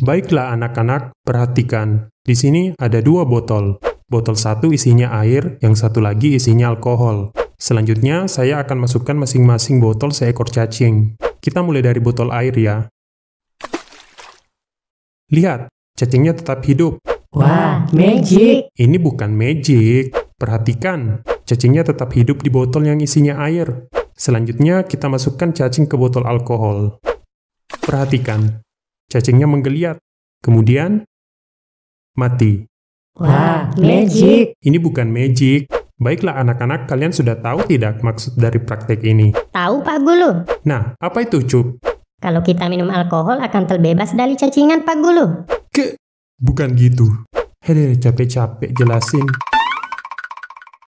Baiklah anak-anak, perhatikan. Di sini ada dua botol. Botol satu isinya air, yang satu lagi isinya alkohol. Selanjutnya, saya akan masukkan masing-masing botol seekor cacing. Kita mulai dari botol air ya. Lihat, cacingnya tetap hidup. Wah, magic! Ini bukan magic. Perhatikan, cacingnya tetap hidup di botol yang isinya air. Selanjutnya, kita masukkan cacing ke botol alkohol. Perhatikan, cacingnya menggeliat, kemudian mati. Wah, magic. Ini bukan magic. Baiklah anak-anak, kalian sudah tahu tidak maksud dari praktek ini? Tahu Pak Gulu. Nah, apa itu cup? Kalau kita minum alkohol akan terbebas dari cacingan Pak Gulu. Ke, bukan gitu. Hei, capek-capek jelasin.